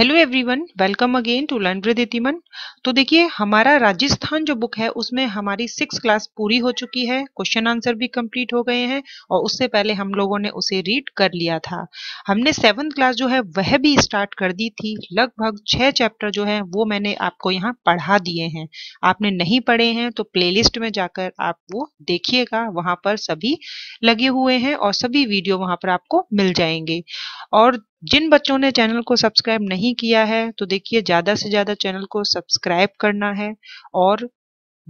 hello everyone welcome again to learn with इतिमन तो देखिए हमारा राजस्थान जो बुक है उसमें हमारी सिक्स क्लास पूरी हो चुकी है क्वेश्चन आंसर भी कंप्लीट हो गए हैं और उससे पहले हम लोगों ने उसे रीड कर लिया था हमने सेवन्थ क्लास जो है वह भी स्टार्ट कर दी थी लगभग छह चैप्टर जो है वो मैंने आपको यहाँ पढ़ा दिए हैं आपने नहीं पढ़े हैं तो प्ले में जाकर आप वो देखिएगा वहाँ पर सभी लगे हुए हैं और सभी वीडियो वहाँ पर आपको मिल जाएंगे और जिन बच्चों ने चैनल को सब्सक्राइब नहीं किया है तो देखिए ज़्यादा से ज़्यादा चैनल को सब्सक्राइब करना है और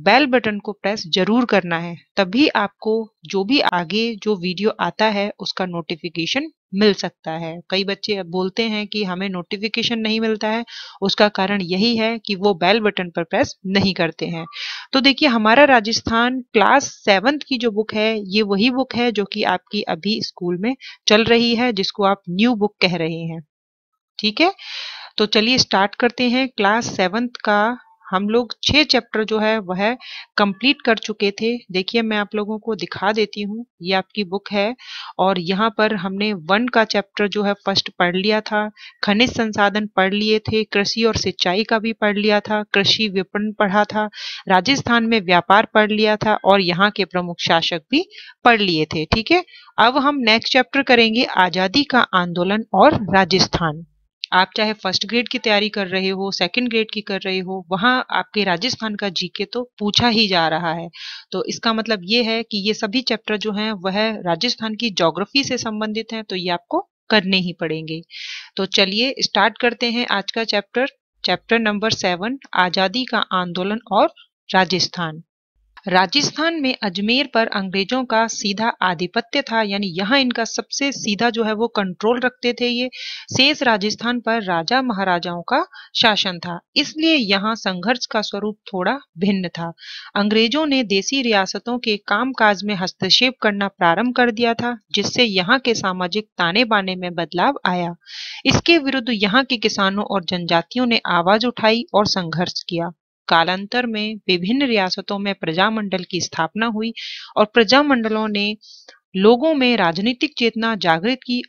बेल बटन को प्रेस जरूर करना है तभी आपको जो भी आगे जो वीडियो आता है उसका नोटिफिकेशन मिल सकता है कई बच्चे बोलते हैं कि हमें नोटिफिकेशन नहीं मिलता है उसका कारण यही है कि वो बेल बटन पर प्रेस नहीं करते हैं तो देखिए हमारा राजस्थान क्लास सेवंथ की जो बुक है ये वही बुक है जो कि आपकी अभी स्कूल में चल रही है जिसको आप न्यू बुक कह रहे हैं ठीक है तो चलिए स्टार्ट करते हैं क्लास सेवंथ का हम लोग छह चैप्टर जो है वह कंप्लीट कर चुके थे देखिए मैं आप लोगों को दिखा देती हूँ ये आपकी बुक है और यहाँ पर हमने वन का चैप्टर जो है फर्स्ट पढ़ लिया था खनिज संसाधन पढ़ लिए थे कृषि और सिंचाई का भी पढ़ लिया था कृषि विपणन पढ़ा था राजस्थान में व्यापार पढ़ लिया था और यहाँ के प्रमुख शासक भी पढ़ लिए थे ठीक है अब हम नेक्स्ट चैप्टर करेंगे आज़ादी का आंदोलन और राजस्थान आप चाहे फर्स्ट ग्रेड की तैयारी कर रहे हो सेकंड ग्रेड की कर रहे हो वहाँ आपके राजस्थान का जीके तो पूछा ही जा रहा है तो इसका मतलब ये है कि ये सभी चैप्टर जो हैं वह राजस्थान की जोग्राफी से संबंधित हैं तो ये आपको करने ही पड़ेंगे तो चलिए स्टार्ट करते हैं आज का चैप्टर चैप्टर नंबर सेवन आज़ादी का आंदोलन और राजस्थान राजस्थान में अजमेर पर अंग्रेजों का सीधा आधिपत्य था यानी यहाँ इनका सबसे सीधा जो है वो कंट्रोल रखते थे ये शेष राजस्थान पर राजा महाराजाओं का शासन था इसलिए यहाँ संघर्ष का स्वरूप थोड़ा भिन्न था अंग्रेजों ने देसी रियासतों के कामकाज में हस्तक्षेप करना प्रारंभ कर दिया था जिससे यहाँ के सामाजिक ताने बाने में बदलाव आया इसके विरुद्ध यहाँ के किसानों और जनजातियों ने आवाज उठाई और संघर्ष किया कालांतर में विभिन्न रियासतों में प्रजामंडल की स्थापना हुई और प्रजामंडलों ने लोगों में राजनीतिक चेतना जागृत की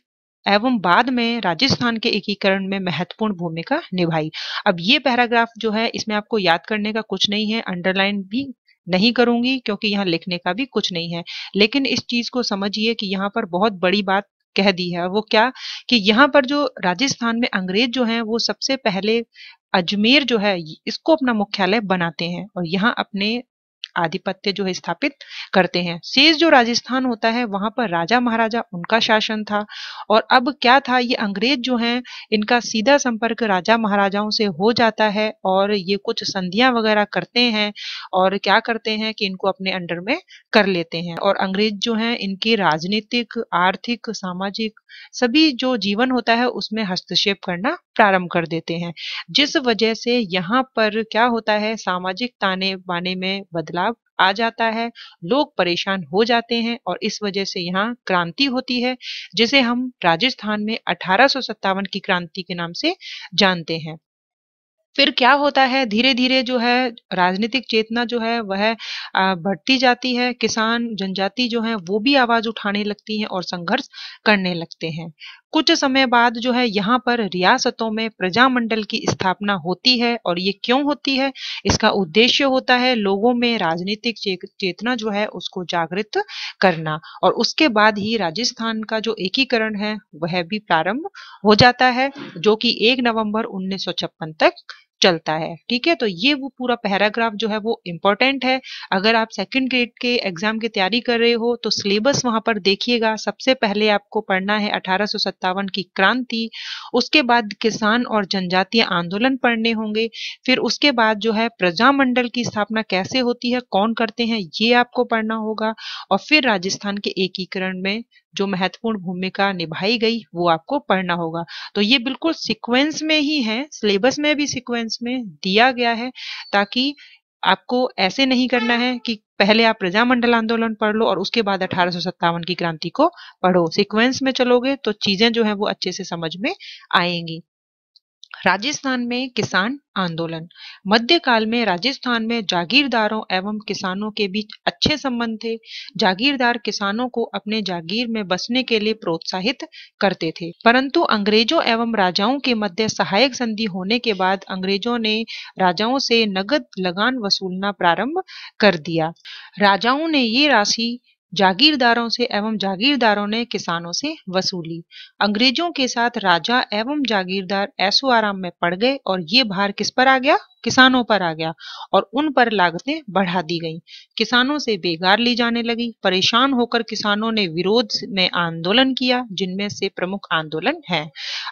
एवं बाद में राजस्थान के एकीकरण में महत्वपूर्ण भूमिका निभाई अब ये पैराग्राफ जो है इसमें आपको याद करने का कुछ नहीं है अंडरलाइन भी नहीं करूंगी क्योंकि यहाँ लिखने का भी कुछ नहीं है लेकिन इस चीज को समझिए कि यहाँ पर बहुत बड़ी बात कह दी है वो क्या कि यहाँ पर जो राजस्थान में अंग्रेज जो हैं वो सबसे पहले अजमेर जो है इसको अपना मुख्यालय बनाते हैं और यहाँ अपने आधिपत्य जो है स्थापित करते हैं शेष जो राजस्थान होता है वहां पर राजा महाराजा उनका शासन था और अब क्या था ये अंग्रेज जो हैं इनका सीधा संपर्क राजा महाराजाओं से हो जाता है और ये कुछ संधियां वगैरह करते हैं और क्या करते हैं कि इनको अपने अंडर में कर लेते हैं और अंग्रेज जो है इनके राजनीतिक आर्थिक सामाजिक सभी जो जीवन होता है उसमें हस्तक्षेप करना प्रारंभ कर देते हैं जिस वजह से यहाँ पर क्या होता है सामाजिक ताने बाने में बदलाव बदलाव आ जाता है लोग परेशान हो जाते हैं और इस वजह से यहाँ क्रांति होती है जिसे हम राजस्थान में अठारह की क्रांति के नाम से जानते हैं फिर क्या होता है धीरे धीरे जो है राजनीतिक चेतना जो है वह बढ़ती जाती है किसान जनजाति जो है वो भी आवाज उठाने लगती है और संघर्ष करने लगते हैं कुछ समय बाद जो है यहाँ पर रियासतों में प्रजामंडल की स्थापना होती है और ये क्यों होती है इसका उद्देश्य होता है लोगों में राजनीतिक चेतना जो है उसको जागृत करना और उसके बाद ही राजस्थान का जो एकीकरण है वह भी प्रारंभ हो जाता है जो कि 1 नवंबर 1956 तक चलता है ठीक है तो ये वो पूरा पैराग्राफ जो है वो इम्पोर्टेंट है अगर आप सेकंड ग्रेड के एग्जाम की तैयारी कर रहे हो तो सिलेबस वहां पर देखिएगा सबसे पहले आपको पढ़ना है अठारह की क्रांति उसके बाद किसान और जनजातीय आंदोलन पढ़ने होंगे फिर उसके बाद जो है प्रजामंडल की स्थापना कैसे होती है कौन करते हैं ये आपको पढ़ना होगा और फिर राजस्थान के एकीकरण में जो महत्वपूर्ण भूमिका निभाई गई वो आपको पढ़ना होगा तो ये बिल्कुल सिक्वेंस में ही है सिलेबस में भी सिक्वेंस गाइडेंस में दिया गया है ताकि आपको ऐसे नहीं करना है कि पहले आप प्रजामंडल आंदोलन पढ़ लो और उसके बाद अठारह की क्रांति को पढ़ो सिक्वेंस में चलोगे तो चीजें जो है वो अच्छे से समझ में आएंगी राजस्थान में किसान आंदोलन मध्यकाल में राजस्थान में जागीरदारों एवं किसानों के बीच अच्छे संबंध थे जागीरदार किसानों को अपने जागीर में बसने के लिए प्रोत्साहित करते थे परंतु अंग्रेजों एवं राजाओं के मध्य सहायक संधि होने के बाद अंग्रेजों ने राजाओं से नगद लगान वसूलना प्रारंभ कर दिया राजाओं ने ये राशि जागीरदारों से एवं जागीरदारों ने किसानों से वसूली अंग्रेजों के साथ राजा एवं जागीरदार ऐसो आराम में पड़ गए और ये भार किस पर आ गया किसानों पर आ गया और उन पर लागतें बढ़ा दी गईं किसानों से बेगार ली जाने लगी परेशान होकर किसानों ने विरोध में आंदोलन किया जिनमें से प्रमुख आंदोलन है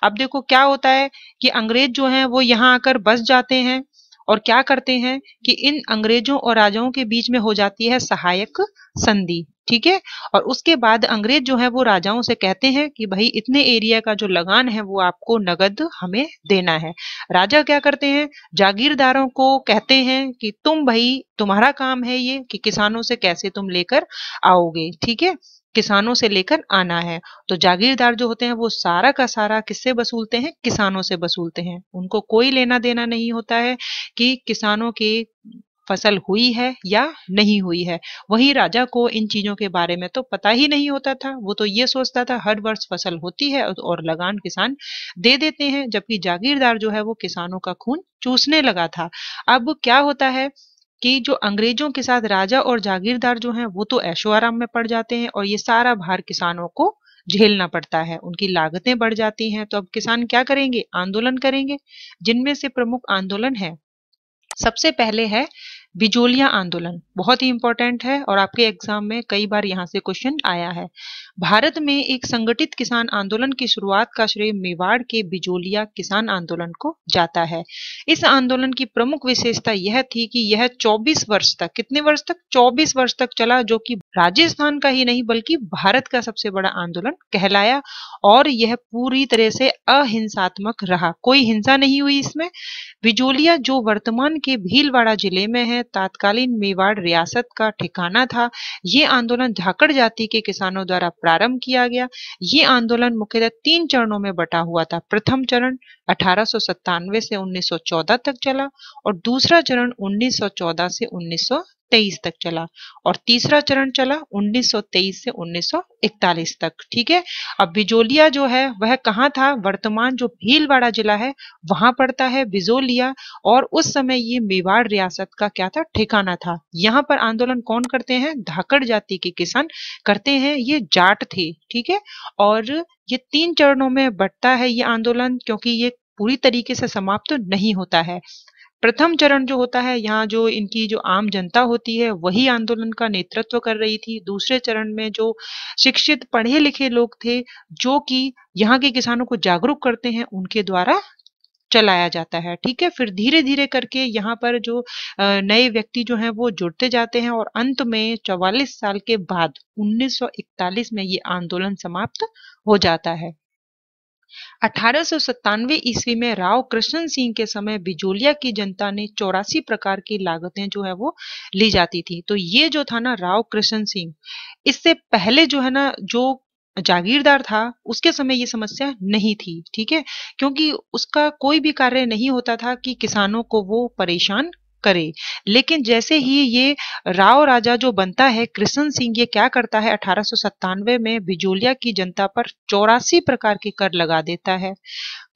अब देखो क्या होता है कि अंग्रेज जो है वो यहाँ आकर बस जाते हैं और क्या करते हैं कि इन अंग्रेजों और राजाओं के बीच में हो जाती है सहायक संधि ठीक है और उसके बाद अंग्रेज जो है वो राजाओं से कहते हैं कि भाई इतने एरिया का जो लगान है वो आपको नगद हमें देना है राजा क्या करते हैं जागीरदारों को कहते हैं कि तुम भाई तुम्हारा काम है ये कि किसानों से कैसे तुम लेकर आओगे ठीक है किसानों से लेकर आना है तो जागीरदार जो होते हैं वो सारा का सारा किससे वसूलते हैं किसानों से वसूलते हैं उनको कोई लेना देना नहीं होता है कि किसानों के फसल हुई है या नहीं हुई है वही राजा को इन चीजों के बारे में तो पता ही नहीं होता था वो तो ये सोचता था हर वर्ष फसल होती है और लगान किसान दे देते हैं जबकि जागीरदार जो है वो किसानों का खून चूसने लगा था अब क्या होता है कि जो अंग्रेजों के साथ राजा और जागीरदार जो हैं वो तो ऐशो आराम में पड़ जाते हैं और ये सारा भार किसानों को झेलना पड़ता है उनकी लागतें बढ़ जाती हैं तो अब किसान क्या करेंगे आंदोलन करेंगे जिनमें से प्रमुख आंदोलन है सबसे पहले है बिजोलिया आंदोलन बहुत ही इंपॉर्टेंट है और आपके एग्जाम में कई बार यहाँ से क्वेश्चन आया है भारत में एक संगठित किसान आंदोलन की शुरुआत का श्रेय मेवाड़ के बिजोलिया किसान आंदोलन को जाता है इस आंदोलन की प्रमुख विशेषता यह थी कि यह 24 वर्ष तक कितने वर्ष तक 24 वर्ष तक चला जो कि राजस्थान का ही नहीं बल्कि भारत का सबसे बड़ा आंदोलन कहलाया और यह पूरी तरह से अहिंसात्मक रहा कोई हिंसा नहीं हुई इसमें बिजोलिया जो वर्तमान के भीलवाड़ा जिले में है तात्कालीन मेवाड़ रियासत का ठिकाना था ये आंदोलन झाकड़ जाति के किसानों द्वारा प्रारंभ किया गया ये आंदोलन मुख्यतः तीन चरणों में बटा हुआ था प्रथम चरण अठारह से 1914 तक चला और दूसरा चरण 1914 से 1923 तक चला और तीसरा चरण चला 1923 से 1941 तक ठीक है अब बिजोलिया जो है वह कहाँ था वर्तमान जो भीलवाड़ा जिला है वहां पड़ता है बिजोलिया और उस समय ये मेवाड़ रियासत का क्या था ठिकाना था यहाँ पर आंदोलन कौन करते हैं धाकड़ जाति के किसान करते हैं ये जाट थे ठीक है और ये तीन चरणों में बढ़ता है ये आंदोलन क्योंकि ये पूरी तरीके से समाप्त तो नहीं होता है प्रथम चरण जो होता है यहाँ जो इनकी जो आम जनता होती है वही आंदोलन का नेतृत्व कर रही थी दूसरे चरण में जो शिक्षित पढ़े लिखे लोग थे जो कि यहाँ के किसानों को जागरूक करते हैं उनके द्वारा चलाया जाता है ठीक है फिर धीरे धीरे करके यहाँ पर जो नए व्यक्ति जो हैं वो जुड़ते जाते हैं और अंत में 44 साल के बाद 1941 में ये आंदोलन समाप्त हो जाता है अठारह ईस्वी में राव कृष्ण सिंह के समय बिजोलिया की जनता ने चौरासी प्रकार की लागतें जो है वो ली जाती थी तो ये जो था ना राव कृष्ण सिंह इससे पहले जो है ना जो जागीरदार था उसके समय ये समस्या नहीं थी ठीक है क्योंकि उसका कोई भी कार्य नहीं होता था कि किसानों को वो परेशान करे लेकिन जैसे ही ये राव राजा जो बनता है कृष्ण सिंह ये क्या करता है अठारह में बिजोलिया की जनता पर चौरासी प्रकार के कर लगा देता है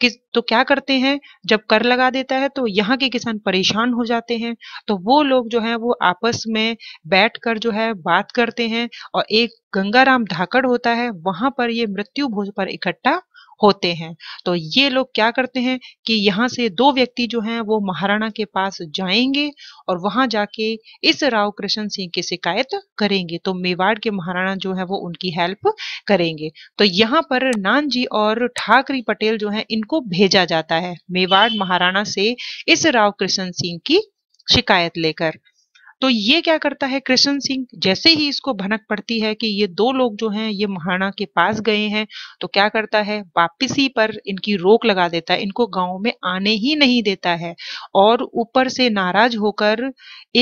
कि तो क्या करते हैं जब कर लगा देता है तो यहाँ के किसान परेशान हो जाते हैं तो वो लोग जो है वो आपस में बैठकर जो है बात करते हैं और एक गंगाराम धाकड़ होता है वहां पर ये मृत्यु भोज पर इकट्ठा होते हैं तो ये लोग क्या करते हैं कि यहाँ से दो व्यक्ति जो हैं वो महाराणा के पास जाएंगे और वहां जाके इस राव कृष्ण सिंह की शिकायत करेंगे तो मेवाड़ के महाराणा जो है वो उनकी हेल्प करेंगे तो यहाँ पर नान जी और ठाकरी पटेल जो है इनको भेजा जाता है मेवाड़ महाराणा से इस राव कृष्ण सिंह की शिकायत लेकर तो ये क्या करता है कृष्ण सिंह जैसे ही इसको भनक पड़ती है कि ये दो लोग जो हैं ये महाराणा के पास गए हैं तो क्या करता है वापसी पर इनकी रोक लगा देता है इनको गांव में आने ही नहीं देता है और ऊपर से नाराज होकर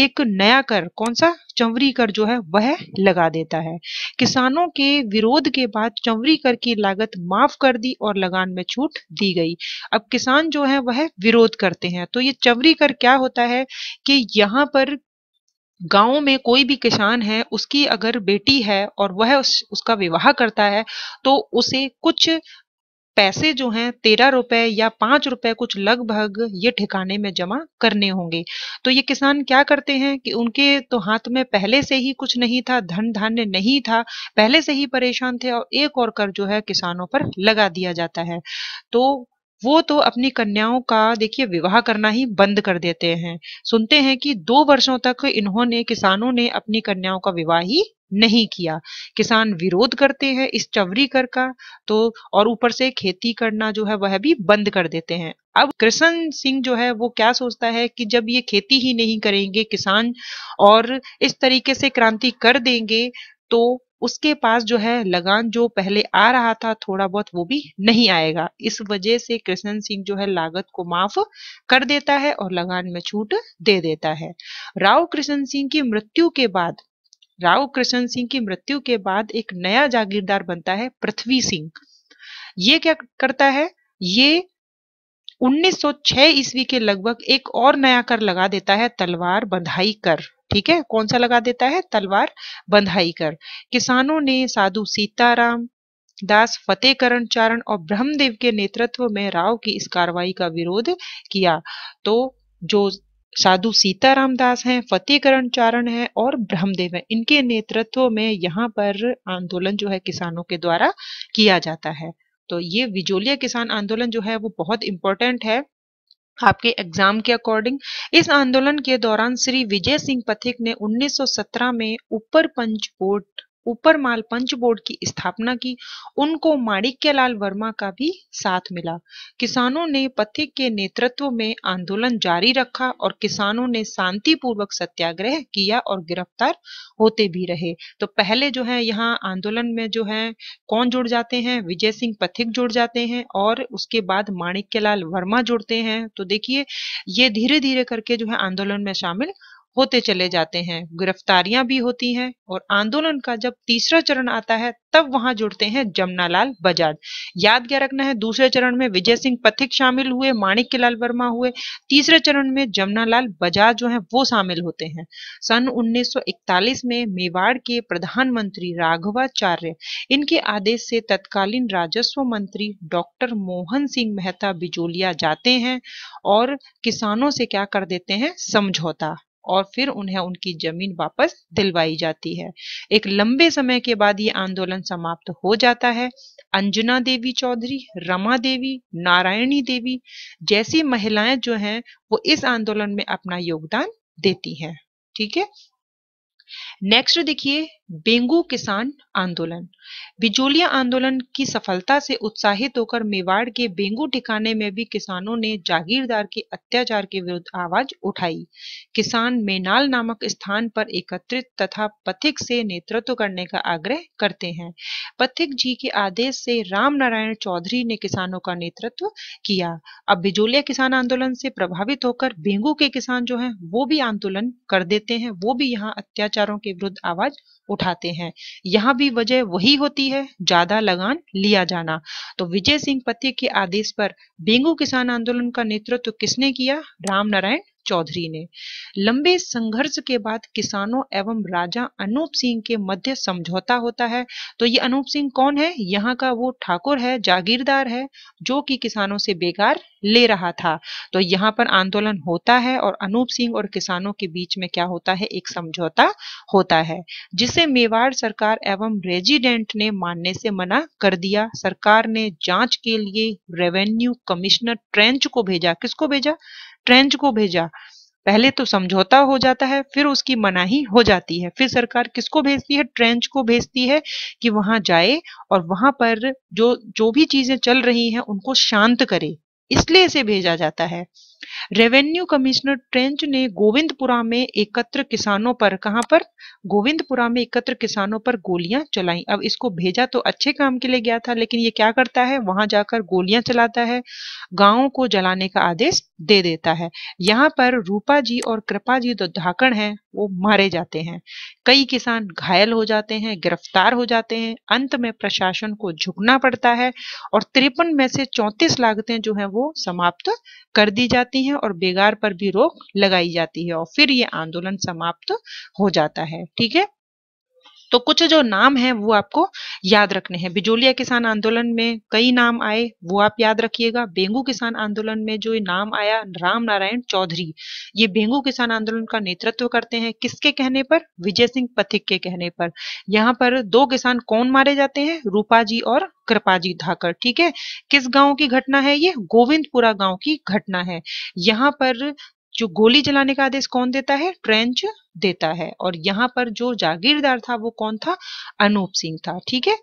एक नया कर कौन सा चंवरी कर जो है वह लगा देता है किसानों के विरोध के बाद चंवरी कर की लागत माफ कर दी और लगान में छूट दी गई अब किसान जो है वह विरोध करते हैं तो ये चंवरी कर क्या होता है कि यहाँ पर गांव में कोई भी किसान है उसकी अगर बेटी है और वह उस, उसका विवाह करता है तो उसे कुछ पैसे जो हैं तेरह रुपए या पांच रुपए कुछ लगभग ये ठिकाने में जमा करने होंगे तो ये किसान क्या करते हैं कि उनके तो हाथ में पहले से ही कुछ नहीं था धन धान्य नहीं था पहले से ही परेशान थे और एक और कर जो है किसानों पर लगा दिया जाता है तो वो तो अपनी कन्याओं का देखिए विवाह करना ही बंद कर देते हैं सुनते हैं कि दो वर्षों तक इन्होंने किसानों ने अपनी कन्याओं का विवाह ही नहीं किया किसान विरोध करते हैं इस चवरी कर का तो और ऊपर से खेती करना जो है वह भी बंद कर देते हैं अब कृष्ण सिंह जो है वो क्या सोचता है कि जब ये खेती ही नहीं करेंगे किसान और इस तरीके से क्रांति कर देंगे तो उसके पास जो है लगान जो पहले आ रहा था थोड़ा बहुत वो भी नहीं आएगा इस वजह से कृष्ण सिंह जो है लागत को माफ कर देता है और लगान में छूट दे देता है राव कृष्ण सिंह की मृत्यु के बाद राव कृष्ण सिंह की मृत्यु के बाद एक नया जागीरदार बनता है पृथ्वी सिंह ये क्या करता है ये 1906 ईस्वी के लगभग एक और नया कर लगा देता है तलवार बंधाई कर ठीक है कौन सा लगा देता है तलवार बंधाई कर किसानों ने साधु सीताराम दास फतेह करण चारण और ब्रह्मदेव के नेतृत्व में राव की इस कार्रवाई का विरोध किया तो जो साधु सीताराम दास हैं फतेह करण चारण है और ब्रह्मदेव है इनके नेतृत्व में यहाँ पर आंदोलन जो है किसानों के द्वारा किया जाता है तो ये विजोलिया किसान आंदोलन जो है वो बहुत इंपॉर्टेंट है आपके एग्जाम के अकॉर्डिंग इस आंदोलन के दौरान श्री विजय सिंह पथिक ने 1917 में ऊपर पंच बोर्ड ऊपरमाल पंच बोर्ड की स्थापना की उनको माणिक्यलाल वर्मा का भी साथ मिला किसानों ने पथिक के नेतृत्व में आंदोलन जारी रखा और किसानों ने शांतिपूर्वक सत्याग्रह किया और गिरफ्तार होते भी रहे तो पहले जो है यहाँ आंदोलन में जो है कौन जुड़ जाते हैं विजय सिंह पथिक जुड़ जाते हैं और उसके बाद माणिक्यलाल वर्मा जुड़ते हैं तो देखिए ये धीरे धीरे करके जो है आंदोलन में शामिल होते चले जाते हैं गिरफ्तारियां भी होती हैं और आंदोलन का जब तीसरा चरण आता है तब वहां जुड़ते हैं जमनालाल बजाज याद क्या रखना है दूसरे चरण में विजय सिंह पथिक शामिल हुए माणिक्य लाल वर्मा हुए तीसरे चरण में जमनालाल बजाज जो है वो शामिल होते हैं सन उन्नीस में मेवाड़ के प्रधानमंत्री राघवाचार्य इनके आदेश से तत्कालीन राजस्व मंत्री डॉक्टर मोहन सिंह मेहता बिजोलिया जाते हैं और किसानों से क्या कर देते हैं समझौता और फिर उन्हें उनकी जमीन वापस दिलवाई जाती है एक लंबे समय के बाद ये आंदोलन समाप्त हो जाता है अंजना देवी चौधरी रमा देवी नारायणी देवी जैसी महिलाएं जो हैं वो इस आंदोलन में अपना योगदान देती हैं ठीक है नेक्स्ट तो देखिए बेंगू किसान आंदोलन बिजोलिया आंदोलन की सफलता से उत्साहित होकर मेवाड़ के बेंगू ठिकाने में भी किसानों ने जागीरदार के अत्याचार के विरुद्ध आवाज उठाई किसान मेनाल नामक स्थान पर एकत्रित तथा पथिक से नेतृत्व करने का आग्रह करते हैं पथिक जी के आदेश से राम नारायण चौधरी ने किसानों का नेतृत्व किया अब बिजोलिया किसान आंदोलन से प्रभावित होकर बेंगू के किसान जो है वो भी आंदोलन कर देते हैं वो भी यहाँ अत्याचार भ्रष्टाचारों के विरुद्ध आवाज उठाते हैं यहाँ भी वजह वही होती है ज्यादा लगान लिया जाना तो विजय सिंह पति के आदेश पर बेंगू किसान आंदोलन का नेतृत्व तो किसने किया रामनारायण चौधरी ने लंबे संघर्ष के बाद किसानों एवं राजा अनूप सिंह के मध्य समझौता होता है तो ये अनूप सिंह कौन है यहाँ का वो ठाकुर है जागीरदार है जो कि किसानों से बेकार ले रहा था तो यहाँ पर आंदोलन होता है और अनूप सिंह और किसानों के बीच में क्या होता है एक समझौता होता है जिसे मेवाड़ सरकार एवं रेजिडेंट ने मानने से मना कर दिया सरकार ने जांच के लिए रेवेन्यू कमिश्नर ट्रेंच को भेजा किसको भेजा ट्रेंच को भेजा पहले तो समझौता हो जाता है फिर उसकी मनाही हो जाती है फिर सरकार किसको भेजती है ट्रेंच को भेजती है कि वहां जाए और वहां पर जो जो भी चीजें चल रही हैं उनको शांत करे इसलिए इसे भेजा जाता है रेवेन्यू कमिश्नर ट्रेंच ने गोविंदपुरा में एकत्र किसानों पर कहां पर गोविंदपुरा में एकत्र किसानों पर गोलियां चलाई अब इसको भेजा तो अच्छे काम के लिए गया था लेकिन ये क्या करता है वहां जाकर गोलियां चलाता है गांवों को जलाने का आदेश दे देता है यहाँ पर रूपा जी और कृपा जी जो धाकड़ है वो मारे जाते हैं कई किसान घायल हो जाते हैं गिरफ्तार हो जाते हैं अंत में प्रशासन को झुकना पड़ता है और तिरपन में से चौंतीस लागतें जो है वो समाप्त कर दी जाती जाती है और बेगार पर भी रोक लगाई जाती है और फिर ये आंदोलन समाप्त हो जाता है ठीक है तो कुछ जो नाम है वो आपको याद रखने हैं बिजोलिया किसान आंदोलन में कई नाम आए वो आप याद रखिएगा बेंगू किसान आंदोलन में जो नाम आया राम नारायण चौधरी ये बेंगू किसान आंदोलन का नेतृत्व करते हैं किसके कहने पर विजय सिंह पथिक के कहने पर यहाँ पर दो किसान कौन मारे जाते हैं रूपा जी और कृपा जी धाकर ठीक है किस गांव की घटना है ये गोविंदपुरा गांव की घटना है यहाँ पर जो गोली जलाने का आदेश कौन देता है ट्रेंच देता है और यहाँ पर जो जागीरदार था वो कौन था अनूप सिंह था ठीक है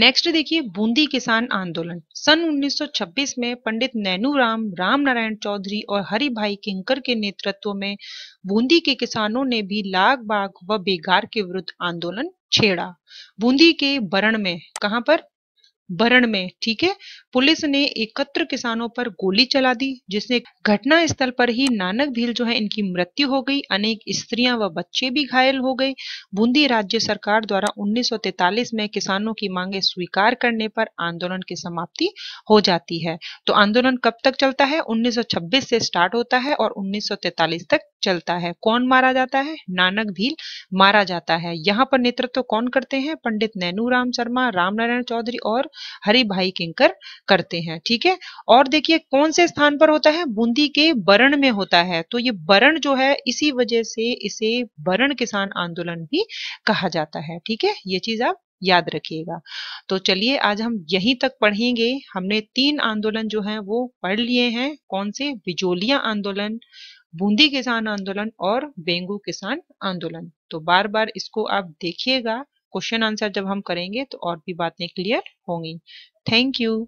नेक्स्ट देखिए बूंदी किसान आंदोलन सन 1926 में पंडित नैनूराम राम नारायण चौधरी और हरिभाई किंकर के नेतृत्व में बूंदी के किसानों ने भी लाग बाग व बेगार के विरुद्ध आंदोलन छेड़ा बूंदी के बरण में कहां पर बरण में ठीक है पुलिस ने एकत्र किसानों पर गोली चला दी जिसने घटना स्थल पर ही नानक भील जो है इनकी मृत्यु हो गई अनेक स्त्रियां व बच्चे भी घायल हो गए बूंदी राज्य सरकार द्वारा 1943 में किसानों की मांगे स्वीकार करने पर आंदोलन की समाप्ति हो जाती है तो आंदोलन कब तक चलता है 1926 से स्टार्ट होता है और उन्नीस तक चलता है कौन मारा जाता है नानक भील मारा जाता है यहाँ पर नेतृत्व कौन करते हैं पंडित नैनू राम शर्मा रामनारायण चौधरी और हरि भाई किंकर करते हैं ठीक है और देखिए कौन से स्थान पर होता है बूंदी के बरण में होता है तो ये बरण जो है इसी वजह से इसे बरण किसान आंदोलन भी कहा जाता है ठीक है ये चीज आप याद रखिएगा तो चलिए आज हम यहीं तक पढ़ेंगे हमने तीन आंदोलन जो है वो पढ़ लिए हैं कौन से बिजोलिया आंदोलन बूंदी किसान आंदोलन और बेंगू किसान आंदोलन तो बार बार इसको आप देखिएगा क्वेश्चन आंसर जब हम करेंगे तो और भी बातें क्लियर होंगी थैंक यू